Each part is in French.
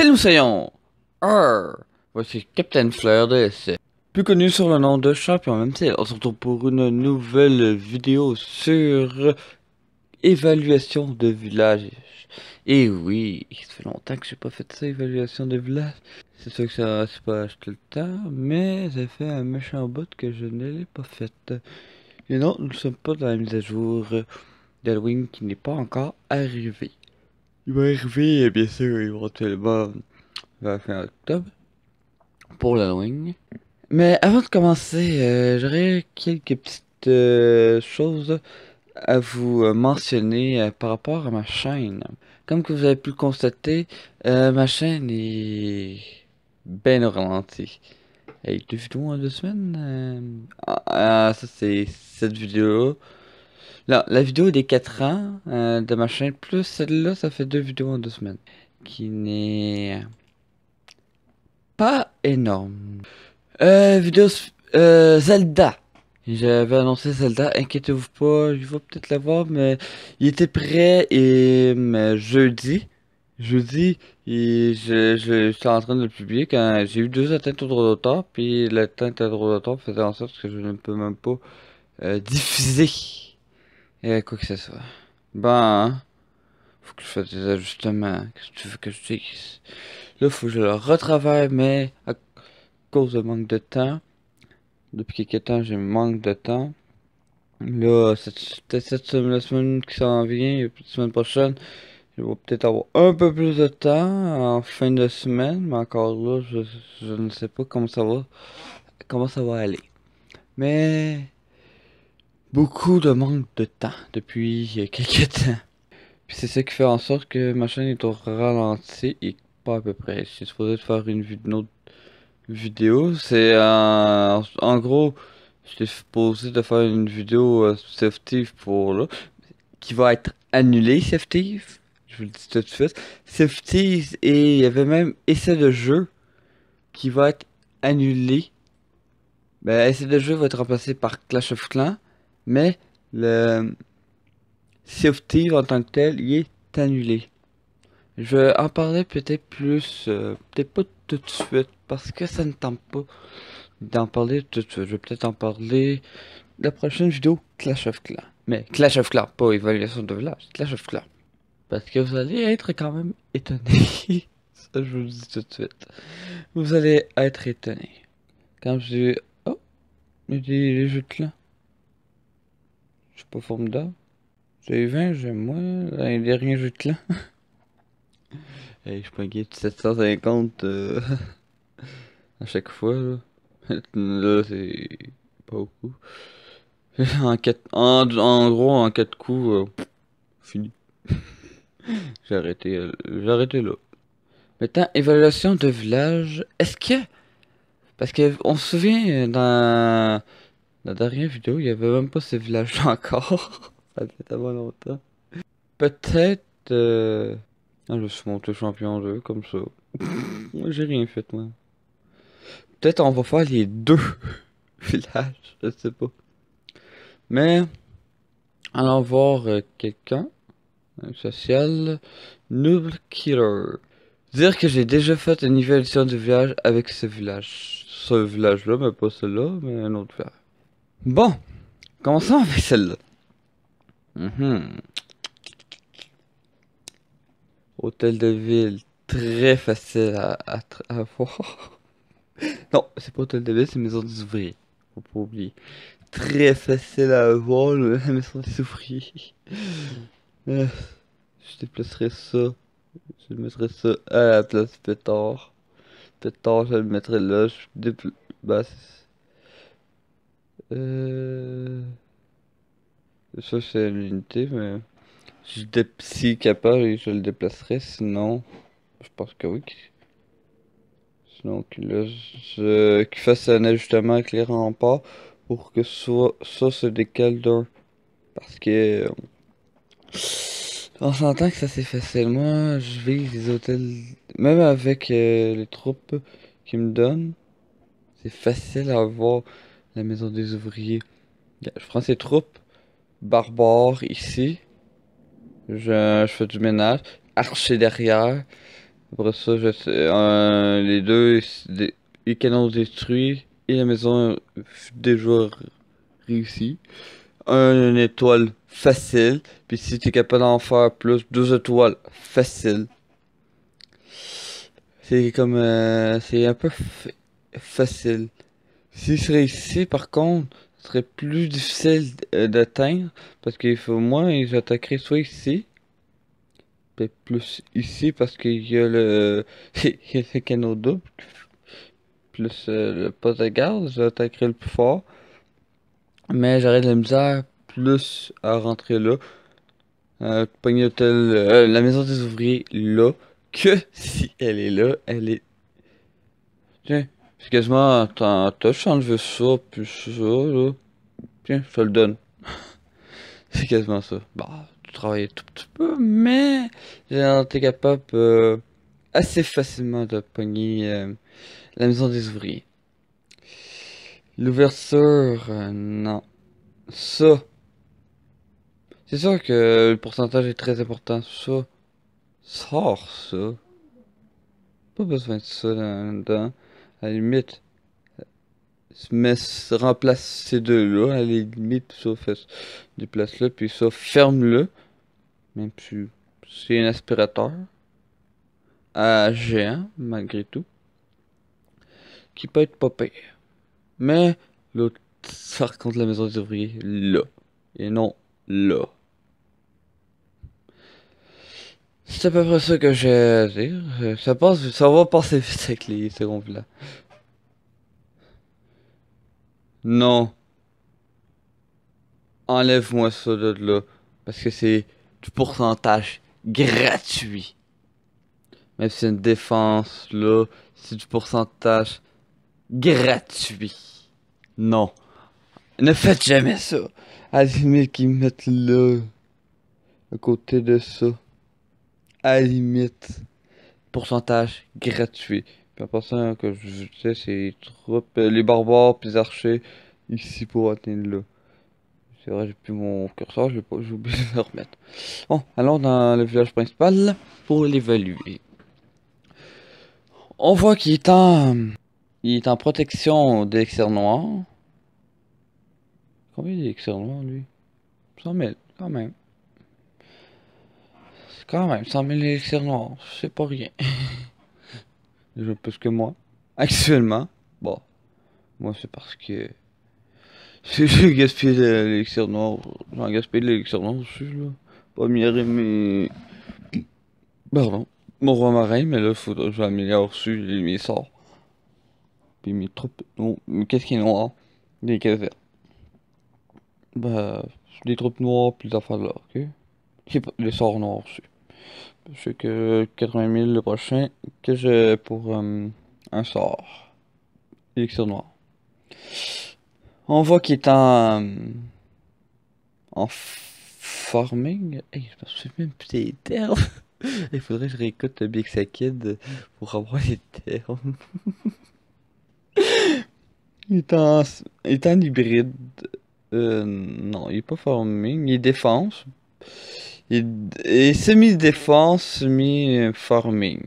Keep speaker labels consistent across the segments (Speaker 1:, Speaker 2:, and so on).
Speaker 1: C'est soyons. Voici Captain Flair de Plus connu sur le nom de Champion même si on se retrouve pour une nouvelle vidéo sur évaluation de village. Et oui, ça fait longtemps que j'ai pas fait ça, évaluation de village. C'est sûr que ça se passe tout le temps, mais j'ai fait un méchant bot que je ne l'ai pas fait, Et non, nous ne sommes pas dans la mise à jour d'Halloween qui n'est pas encore arrivée il va arriver, bien sûr, éventuellement, vers fin octobre, pour l'Halloween. Mais avant de commencer, euh, j'aurais quelques petites euh, choses à vous euh, mentionner par rapport à ma chaîne. Comme vous avez pu le constater, ma chaîne est bien ralentie Elle Avec deux vidéos en deux semaines. Ah, ah, ça c'est cette vidéo la vidéo des 4 ans euh, de ma chaîne, plus celle-là, ça fait deux vidéos en deux semaines. Qui n'est pas énorme. Euh, vidéo euh, Zelda. J'avais annoncé Zelda, inquiétez-vous pas, je vais peut-être la voir mais il était prêt et jeudi. Jeudi, et je, suis en train de le publier quand j'ai eu deux atteintes au droit d'auteur, puis l'atteinte au droit d'auteur faisait en sorte que je ne peux même pas euh, diffuser et quoi que ce soit. Ben, faut que je fasse des ajustements. Qu'est-ce que je dise Là, faut que je le retravaille, mais à cause de manque de temps, depuis quelques temps, j'ai manque de temps. Là, peut-être cette semaine, la semaine qui s'en vient, la semaine prochaine, je vais peut-être avoir un peu plus de temps en fin de semaine, mais encore là, je, je ne sais pas comment ça va, comment ça va aller. Mais beaucoup de manque de temps depuis quelques temps. c'est ça qui fait en sorte que ma chaîne est au ralenti et pas à peu près. Je supposé de faire une, autre vidéo. C'est euh, en gros, j'étais supposé de faire une vidéo euh, Safety pour là qui va être annulée Safety. Je vous le dis tout de suite. Safety et il y avait même essai de jeu qui va être annulé. Ben, essai de jeu va être remplacé par Clash of Clans mais le safety en tant que tel il est annulé. Je vais en parler peut-être plus, euh, peut-être pas tout de suite, parce que ça ne tente pas d'en parler tout de suite. Je vais peut-être en parler la prochaine vidéo Clash of Clans. Mais Clash of Clans, pas évaluation de village, Clash of Clans. Parce que vous allez être quand même étonné. ça, je vous le dis tout de suite. Vous allez être étonné. Quand je dis, oh, il y a des je suis pas formidable. J'ai 20, j'ai moins, l'année dernière a là clan. là. je paguais 750 euh, à chaque fois, là. c'est pas beaucoup. en, en, gros, en 4 coups, euh, fini. j'ai arrêté, euh, j'ai arrêté là. Maintenant, évaluation de village. Est-ce que. Parce qu'on se souvient dans la dernière vidéo, il n'y avait même pas ces villages-là encore. Ça tellement longtemps. Peut-être... Euh, ah, je suis monté champion 2, comme ça. moi, j'ai rien fait, moi. Peut-être on va faire les deux villages, je sais pas. Mais... Allons voir euh, quelqu'un. Social. Noble Killer. Dire que j'ai déjà fait une nouvelle édition du village avec ce village. Ce village-là, mais pas celui-là, mais un autre village. Bon, commençons avec celle-là. Mhm. Hôtel de ville, très facile à, avoir... non, c'est pas hôtel de ville, c'est maison des ouvriers. Faut pas oublier. Très facile à avoir, maison des ouvriers. Euh, je déplacerai ça. Je mettrai ça à la place pétard. Pétard, je le mettrai là. Je bah, euh... Ça, c'est l'unité, mais... Si je si capable, je le déplacerai, sinon... Je pense que oui. Sinon, qu'il je... Euh, fasse un ajustement avec les remparts pour que soit... ça se décale d'un... Parce que... Euh, on s'entend que ça c'est facile. Moi, je vis les hôtels, même avec euh, les troupes qu'ils me donnent, c'est facile à voir la maison des ouvriers. Je prends ces troupes barbares ici. Je, je fais du ménage. Archer derrière. Après ça, je sais, euh, les deux, les, canons détruits et la maison déjà réussie. Un, une étoile facile. Puis si tu es capable d'en faire plus, deux étoiles facile. C'est comme. Euh, c'est un peu facile. Si je ici, par contre, ce serait plus difficile euh, d'atteindre parce qu'il faut moins j'attaquerai soit ici, mais ben, plus ici parce qu'il y a le, il y a le canot double, plus euh, le poste de garde, j'attaquerai le plus fort, mais j'aurais de la misère plus à rentrer là, à euh, pogner la maison des ouvriers là, que si elle est là, elle est. Tiens. C'est quasiment t'as changé enlever ça, puis ça, là. Tiens, je le donne. c'est quasiment ça. Bah, tu travailles tout petit peu, mais été capable euh, assez facilement de pogner euh, la maison des ouvriers. L'ouverture, euh, non. Ça. C'est sûr que le pourcentage est très important. Ça. Sors ça. Pas besoin de ça là-dedans à la limite, remplace ces deux-là, à la limite, ça fait, déplace-le, puis ça, ferme-le, même si c'est un aspirateur, à géant, malgré tout, qui peut être popé, Mais, l'autre, ça raconte la maison ouvriers, là, et non, là. C'est à peu près ce que j'ai à dire. Euh, ça, passe, ça va passer vite avec les secondes là. Non. Enlève-moi ça de là. Parce que c'est du pourcentage gratuit. Même si c'est une défense là, c'est du pourcentage gratuit. Non. Ne faites jamais ça. À mais qui qu'ils mettent là. À côté de ça à limite pourcentage gratuit. Puis que hein, je sais c'est les les barbares, puis les archers, ici pour atteindre le... C'est vrai, j'ai plus mon curseur, j'ai oublié de le remettre. Bon, allons dans le village principal pour l'évaluer. On voit qu'il est en... Il est en protection d'Elixir Noir. Combien d'Elixir lui 100 000, quand même. Quand même, 100 000 élixirs noirs, c'est pas rien. Je pense que moi. Actuellement, bon. Moi, c'est parce que. Si j'ai gaspillé l'élixir noir, j'en gaspillé l'élixir noir aussi, là. Pas améliorer mes. Pardon. Mon roi marin, mais là, faut que j'améliore dessus mes sorts. Puis mes troupes. Non, mais qu'est-ce qui est noir Des casernes. Bah. Des troupes noires, puis des là, ok les sorts noirs aussi. Je sais que 80 000 le prochain que j'ai pour euh, un sort. Élixir noir. On voit qu'il est en. en farming. Eh, je ne même plus des termes. Il faudrait que je réécoute Big Sakid pour avoir les termes. il, est en, hybride. Euh, non, il est pas farming. Il défense. Il s'est semi-défense, semi-farming.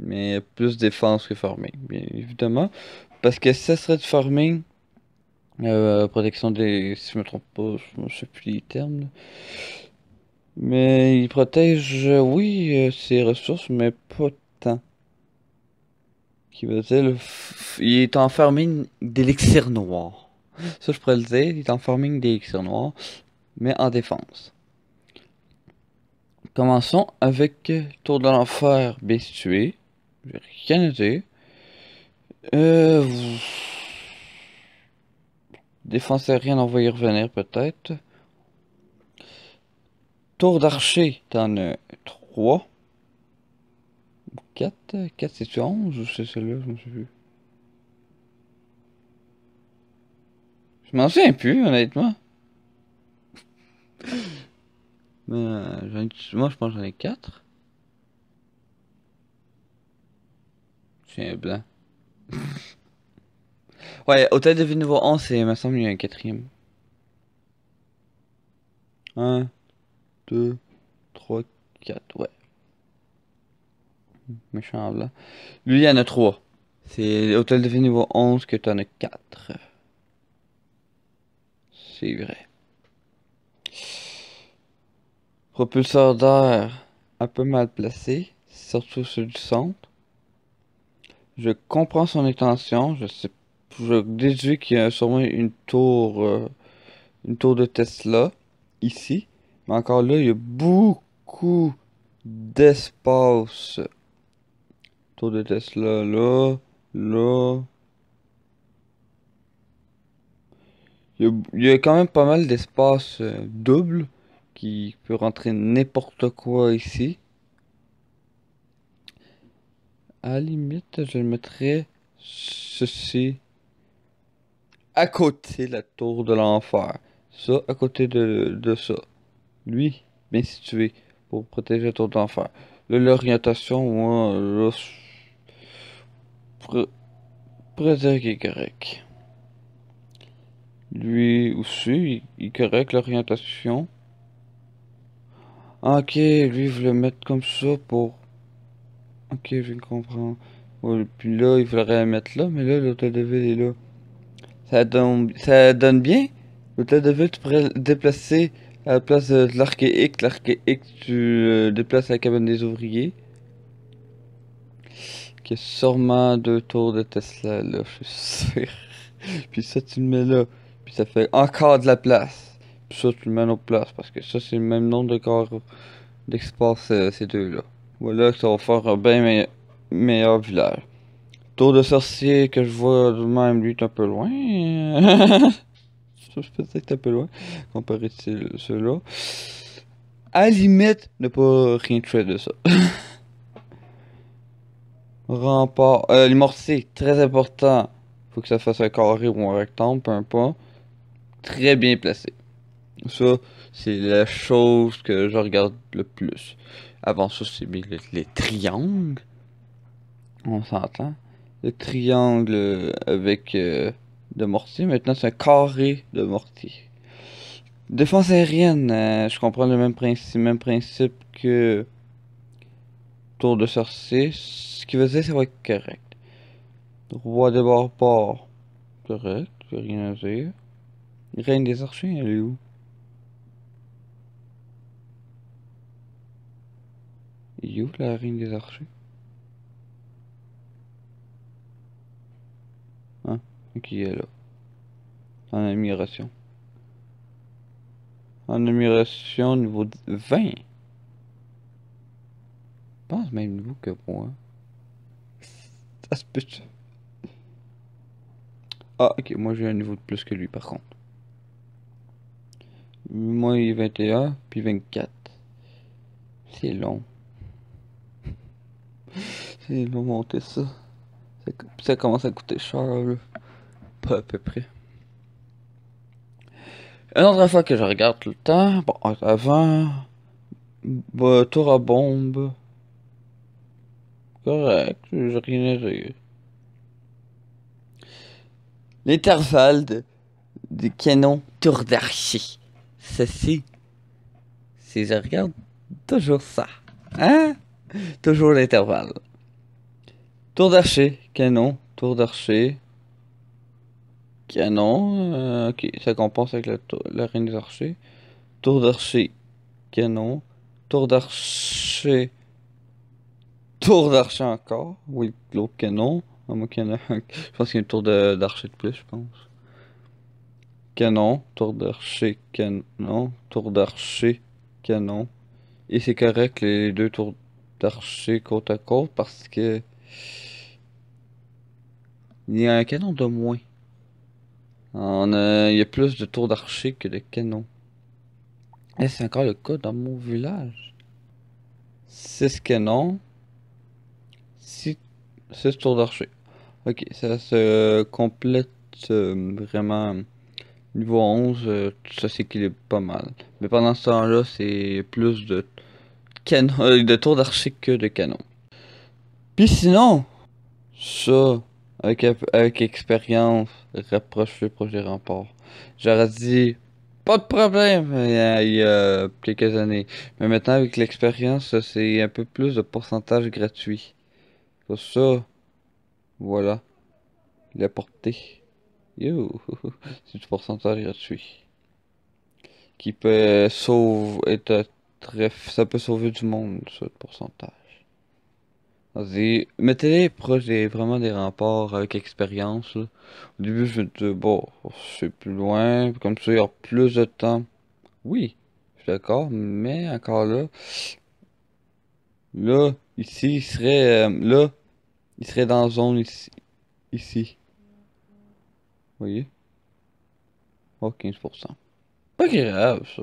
Speaker 1: Mais plus défense que farming, bien évidemment. Parce que ça serait de farming. Euh, protection des. Si je me trompe pas, je sais plus les termes. Mais il protège, oui, euh, ses ressources, mais pas tant. Qui veut dire. Il est en farming d'élixir noir. Ça, je pourrais le dire. Il est en farming d'élixir noir, mais en défense. Commençons avec Tour de l'enfer bestué. J'ai rien noté. Euh... Défense aérienne, rien va revenir peut-être. Tour d'archer, t'en as 3. 4. 4, cest sur 11 ou c'est celle-là Je ne sais plus. Je m'en souviens plus, honnêtement. Euh, moi, je pense que j'en ai 4. C'est un blanc. ouais, Hôtel de vie niveau 1, c'est, m'a semble, il y a un quatrième. 1, 2, 3, 4, ouais. Méchant là. Lui, il y en a 3. C'est Hôtel de vie niveau 11 que tu en as 4. C'est vrai. Propulseur d'air un peu mal placé, surtout celui du centre. Je comprends son intention, je sais je déduis qu'il y a sûrement une tour euh, une tour de Tesla ici. Mais encore là, il y a beaucoup d'espace. Tour de Tesla là, là. Il y, a, quand même pas mal d'espace euh, double qui peut rentrer n'importe quoi ici. À la limite, je mettrai ceci à côté la tour de l'enfer. Ça à côté de, de ça. Lui, bien situé pour protéger la tour de l'enfer. L'orientation, moi, là, je correct. Lui aussi, il correct, l'orientation. Ah, ok, lui il veut le mettre comme ça pour... Ok, je comprends. puis là, il faudrait le mettre là, mais là, l'hôtel de ville est là. Ça donne, ça donne bien L'hôtel de ville, tu pourrais le déplacer à la place de l'archéique. L'archéique, tu le déplaces à la cabane des ouvriers. Qui est sûrement deux tours de Tesla, là, je suis sûr. puis ça, tu le mets là. Puis ça fait encore de la place ça tu le mets en place parce que ça c'est le même nombre de corps d'espace euh, ces deux là. Voilà que ça va faire un bien meilleur village. Tour de sorcier que je vois de même lui est un peu loin. Je peut-être un peu loin comparé à ceux-là. À limite, ne pas rien tuer de ça. Rempart. Euh, les très important. Faut que ça fasse un carré ou un rectangle, peu importe. Très bien placé. Ça, c'est la chose que je regarde le plus. Avant ça, c'est les, triangles. On s'entend. Le triangle euh, avec euh, de mortier. Maintenant, c'est un carré de mortier. Défense aérienne, euh, je comprends le même principe, même principe que Tour de sorcier. Ce qui veut dire, ça va être correct. Roi de port. correct, rien à dire. Reine des archers, elle est où Il la reine des archers Hein Qui est là En admiration. En admiration niveau 20 je pense même niveau que moi. Ça Ah, ok, moi j'ai un niveau de plus que lui par contre. Moi il est 21, puis 24. C'est long. Ils vont monter ça. Ça commence à coûter cher, là. Pas à peu près. Une autre fois que je regarde le temps, bon, avant, bah, tour à bombe. Correct, je rien à L'intervalle de, canon tour d'archi. Ceci, si je regarde toujours ça, hein? Toujours l'intervalle. Tour d'archer, canon, tour d'archer. Canon, euh, ok, ça compense avec la, la reine des archers. Tour d'archer, canon, tour d'archer, tour d'archer encore, oui, l'autre canon. Ah, je pense qu'il y a une tour d'archer de, plus, je pense. Canon, tour d'archer, canon, tour d'archer, canon. Et c'est correct les deux tours d'archer côte à côte parce que il y a un canon de moins. On a... Il y a plus de tours d'archer que de canons. Et eh, c'est encore le cas dans mon village. 6 canons. 6, tours d'archer. Ok, ça se complète euh, vraiment. Niveau 11, euh, ça s'équilibre pas mal. Mais pendant ce temps-là, c'est plus de canon, euh, de tours d'archer que de canons. Puis sinon, ça, avec, avec expérience, rapproche le projet remport. J'aurais dit pas de problème il y a, quelques années. Mais maintenant, avec l'expérience, c'est un peu plus de pourcentage gratuit. Pour ça, voilà. Il a porté. Yo, c'est du pourcentage gratuit. Qui peut sauver, ça peut sauver du monde, ce pourcentage. Vas-y, mettez-les proches vraiment des remparts avec expérience. Au début, je me dis, bon, c'est plus loin, comme ça, il y aura plus de temps. Oui, je suis d'accord, mais encore là, là, ici, il serait, euh, là, il serait dans la zone ici. ici. Vous voyez? Oh, 15%. Pas grave, ça.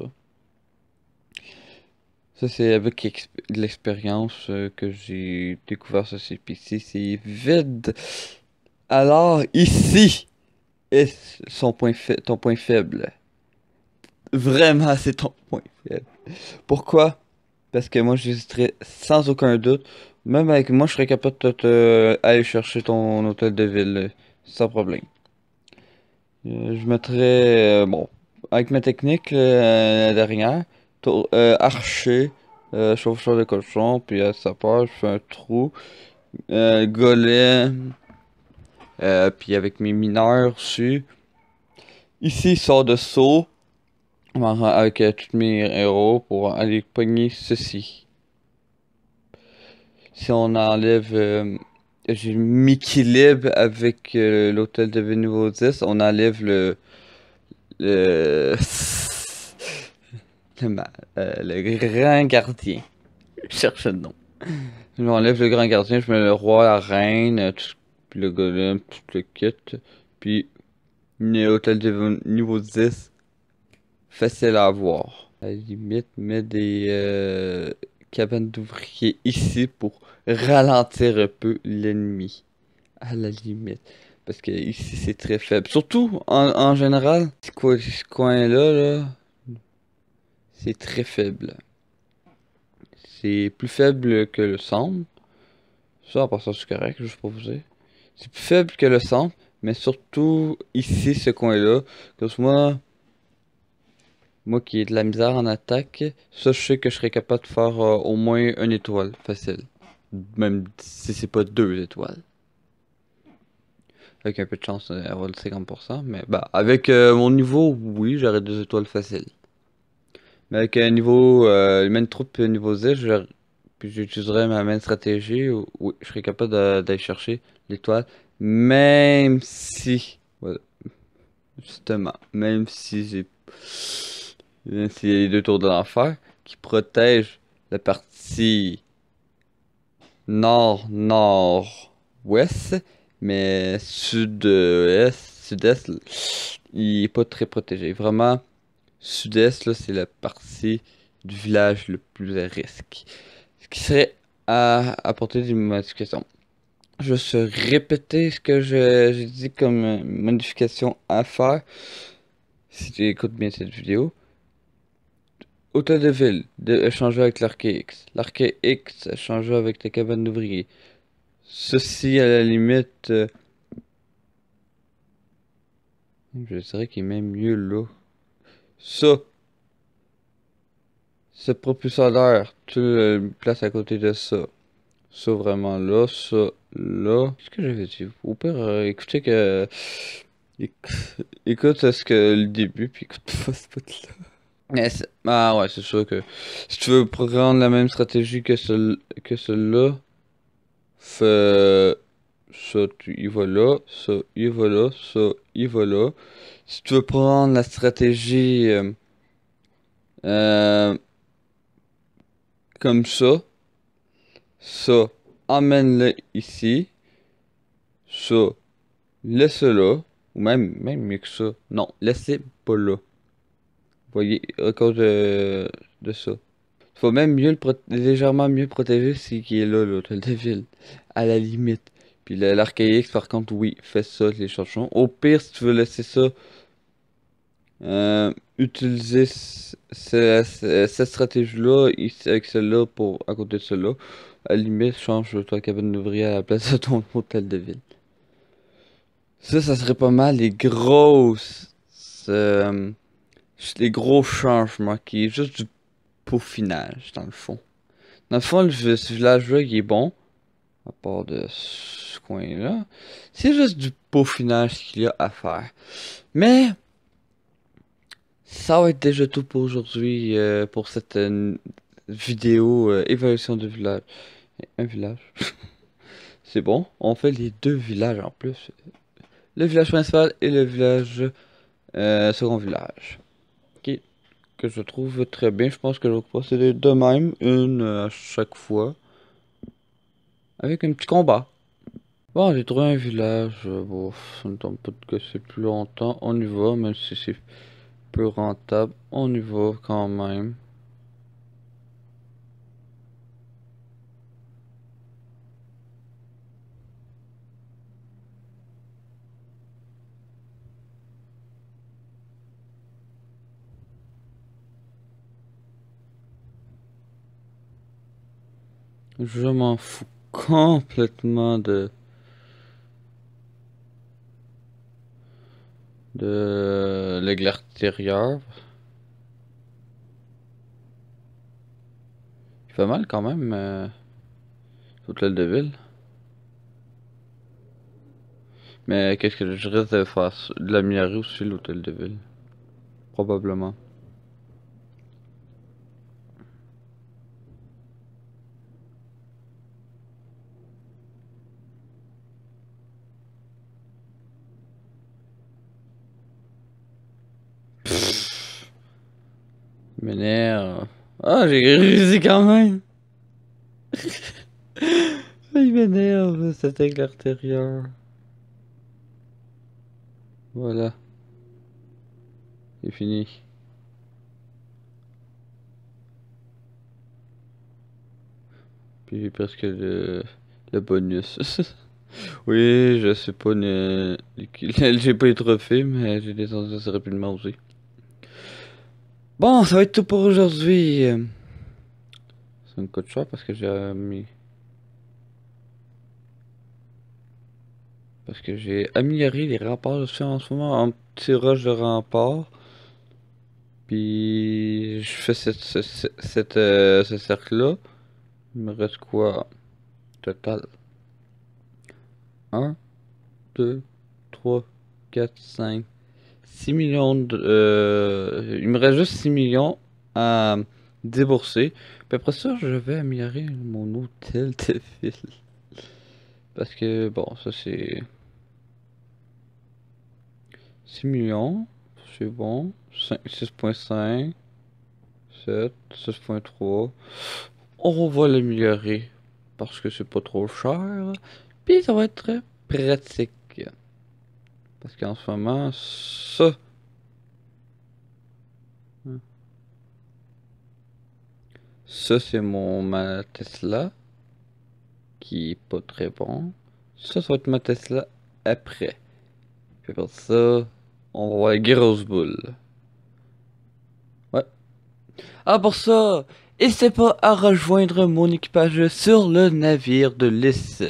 Speaker 1: Ça, c'est avec l'expérience euh, que j'ai découvert ce CPC. C'est vide. Alors, ici est son point ton point faible. Vraiment, c'est ton point faible. Pourquoi Parce que moi, j'hésiterais sans aucun doute. Même avec moi, je serais capable de euh, aller chercher ton hôtel de ville euh, sans problème. je mettrais. bon, avec ma technique, la dernière. Euh, archer, euh, chauffeur de cochon, puis sa euh, part, je fais un trou, golem, puis avec mes mineurs dessus. Ici, sort de saut avec tous mes héros pour aller pogner ceci. Si on enlève... j'ai avec l'hôtel de Niveau 10, on enlève le... le... Le, bah, euh, le grand gardien. Je cherche le nom. Je m'enlève le grand gardien, je mets le roi, la reine, euh, le golem, tout le kit. Puis, hôtel de niveau 10. Facile à avoir. À la limite, mets des euh, cabanes d'ouvriers ici pour ralentir un peu l'ennemi. À la limite. Parce que ici, c'est très faible. Surtout, en, général, c'est quoi ce coin-là, là c'est très faible. C'est plus faible que le centre. Ça, en passant, c'est correct, je vais vous proposer hein. C'est plus faible que le centre, mais surtout ici, ce coin-là. que moi, moi qui ai de la misère en attaque, ça, je sais que je serais capable de faire euh, au moins une étoile, facile. Même si c'est pas deux étoiles. Avec un peu de chance, on euh, va le 50%, mais bah, avec euh, mon niveau, oui, j'aurais deux étoiles faciles. Mais avec un niveau, euh, une troupe niveau Z, j'utiliserai ma même stratégie. Oui, je serai capable d'aller chercher l'étoile. Même si. Justement, même si j'ai. Même il y a les deux tours de l'enfer qui protègent la partie nord-nord-ouest, mais sud-est, sud-est, il est pas très protégé. Vraiment, sud-est, là, c'est la partie du village le plus à risque. Ce qui serait à apporter des modifications. Je vais répéter ce que j'ai dit comme euh, modification à faire. Si tu écoutes bien cette vidéo. Hôtel de ville, de euh, avec l'Arcade X. L'Arcade X, échanger euh, avec les cabanes d'ouvriers. Ceci à la limite. Je dirais qu'il est mieux l'eau. Ça. Ce propulseur d'air, tu le places à côté de ça. Ça vraiment là, ça là. Qu'est-ce que j'avais dit Au pire, euh, écoutez que. Écoute ce que le début, puis écoute pas ce là. Ah ouais, c'est sûr que si tu veux prendre la même stratégie que, ce, que celle-là, fais so tu y là, ça y va là, ça y va là. Si tu veux prendre la stratégie euh, euh, comme ça, ça amène le ici, so laisse-le ou même, même mieux que ça. Non, laissez pas là. voyez, à cause de, de ça faut même mieux le légèrement mieux protéger ce qui est là l'hôtel de ville à la limite puis l'archaïque par contre, oui, fais ça, les changements. Au pire, si tu veux laisser ça, euh, utiliser cette stratégie-là avec celle-là pour à côté de celle-là. À la limite, change ta cabine d'ouvrier à la place de ton hôtel de ville. Ça, ça serait pas mal les grosses. Euh, les gros changements qui est juste du peaufinage, dans le fond. Dans le fond, le, ce village-là, il est bon à part de ce coin-là. C'est juste du peaufinage qu'il y a à faire. Mais ça va être déjà tout pour aujourd'hui, euh, pour cette euh, vidéo euh, évaluation de village. Un village. C'est bon, on fait les deux villages en plus. Le village principal et le village second village. ok Que je trouve très bien, je pense que je vais procéder de même, une à chaque fois avec un petit combat. Bon, j'ai trouvé un village. Euh, bon, ça ne tombe pas de que plus longtemps. On y va, même si c'est plus rentable. On y va quand même. Je m'en fous complètement de de l'aigle Il fait mal quand même, l'hôtel euh, de ville. Mais qu'est-ce que je risque de faire De la ou aussi, l'hôtel de ville. Probablement. m'énerve. Ah, j'ai grisé quand même. Il m'énerve, ça aigle l'artérien Voilà. C'est fini. Puis j'ai presque le, bonus. oui, je sais pas, j'ai pas les trophées, mais j'ai des assez rapidement aussi. Bon, ça va être tout pour aujourd'hui. C'est un coach parce que j'ai mis... Parce que j'ai amélioré les remparts. Je fais en ce moment un petit rush de remparts. Puis je fais cette, euh, ce cercle-là. Il me reste quoi Total. 1, 2, 3, 4, 5, 6 millions de, euh, il me reste juste 6 millions à débourser. Puis après ça, je vais améliorer mon hôtel de ville. Parce que, bon, ça c'est... 6 millions, c'est bon. 6.5, 7, 6.3. On va l'améliorer parce que c'est pas trop cher. Puis ça va être pratique. Parce qu'en ce moment, ça... Hein. Ça, c'est mon ma Tesla qui est pas très bon. Ça, sera va ma Tesla après. Puis pour ça, on va à grosse Ouais. Ah, pour ça, n'hésitez pas à rejoindre mon équipage sur le navire de l'IS.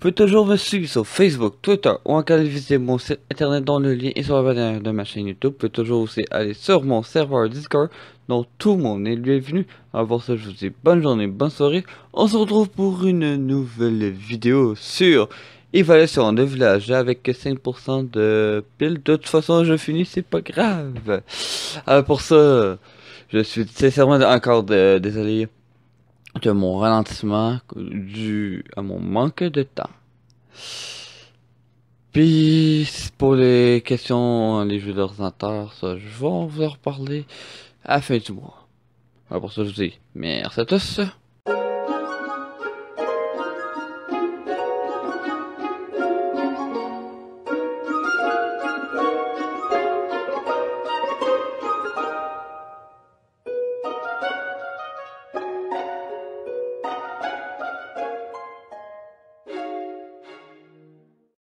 Speaker 1: Vous pouvez toujours me suivre sur Facebook, Twitter ou encore visiter mon site internet dans le lien et sur la bannière de ma chaîne YouTube. Vous pouvez toujours aussi aller sur mon serveur Discord dont tout le monde est le bienvenu. Avant ça, je vous dis bonne journée, bonne soirée. On se retrouve pour une nouvelle vidéo sur Évaluation de village avec 5% de pile. De toute façon, je finis, c'est pas grave. Alors euh, pour ça, je suis sincèrement encore de, euh, désolé de mon ralentissement dû à mon manque de temps. Puis pour les questions, les jeux d'ordinateur, ça je vais vous en reparler à la fin du mois. pour ça je vous dis merci à tous.